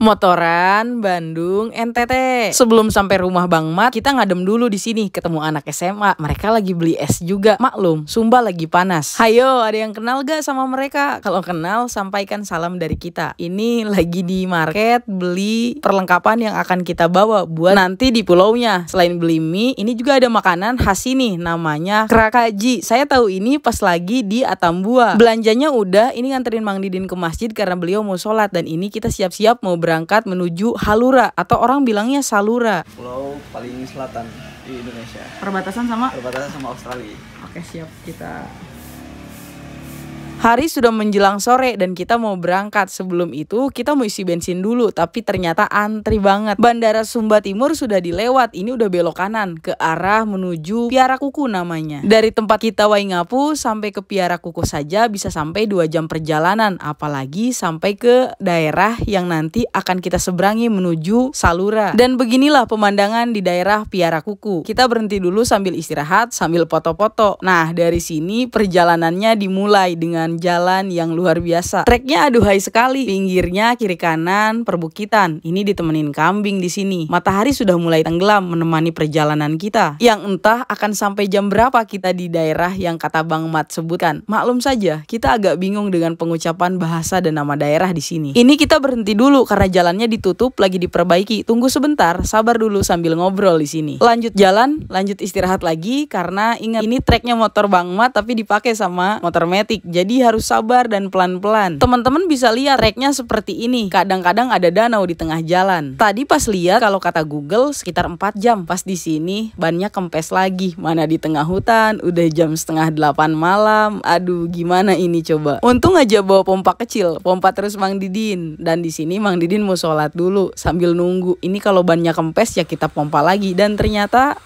motoran Bandung NTT. Sebelum sampai rumah Bang Mat, kita ngadem dulu di sini ketemu anak SMA. Mereka lagi beli es juga. Maklum, Sumba lagi panas. Hayo, ada yang kenal gak sama mereka? Kalau kenal, sampaikan salam dari kita. Ini lagi di market beli perlengkapan yang akan kita bawa buat nanti di pulaunya. Selain beli mie, ini juga ada makanan khas ini namanya krakaji. Saya tahu ini pas lagi di Atambua. Belanjanya udah, ini nganterin Mang Didin ke masjid karena beliau mau sholat dan ini kita siap-siap mau ber berangkat menuju Halura atau orang bilangnya Salura. Pulau paling selatan di Indonesia. Perbatasan sama? Perbatasan sama Australia. Oke siap kita Hari sudah menjelang sore dan kita mau berangkat. Sebelum itu kita mau isi bensin dulu tapi ternyata antri banget. Bandara Sumba Timur sudah dilewat. Ini udah belok kanan ke arah menuju Piara Kuku namanya. Dari tempat kita Waingapu sampai ke Piara Kuku saja bisa sampai 2 jam perjalanan apalagi sampai ke daerah yang nanti akan kita seberangi menuju Salura. Dan beginilah pemandangan di daerah Piara Kuku. Kita berhenti dulu sambil istirahat sambil foto-foto. Nah, dari sini perjalanannya dimulai dengan dengan jalan yang luar biasa. Treknya aduhai sekali, pinggirnya kiri kanan perbukitan. Ini ditemenin kambing di sini. Matahari sudah mulai tenggelam menemani perjalanan kita. Yang entah akan sampai jam berapa kita di daerah yang kata Bang Mat sebutkan. Maklum saja, kita agak bingung dengan pengucapan bahasa dan nama daerah di sini. Ini kita berhenti dulu karena jalannya ditutup lagi diperbaiki. Tunggu sebentar, sabar dulu sambil ngobrol di sini. Lanjut jalan, lanjut istirahat lagi karena ingat ini treknya motor Bang Mat tapi dipakai sama motor Matic. Jadi harus sabar dan pelan-pelan. Teman-teman bisa lihat treknya seperti ini. Kadang-kadang ada danau di tengah jalan. Tadi pas lihat kalau kata Google sekitar 4 jam. Pas di sini bannya kempes lagi. Mana di tengah hutan, udah jam setengah 8 malam. Aduh, gimana ini coba? Untung aja bawa pompa kecil. Pompa terus Mang Didin. Dan di sini Mang Didin mau sholat dulu sambil nunggu. Ini kalau bannya kempes ya kita pompa lagi. Dan ternyata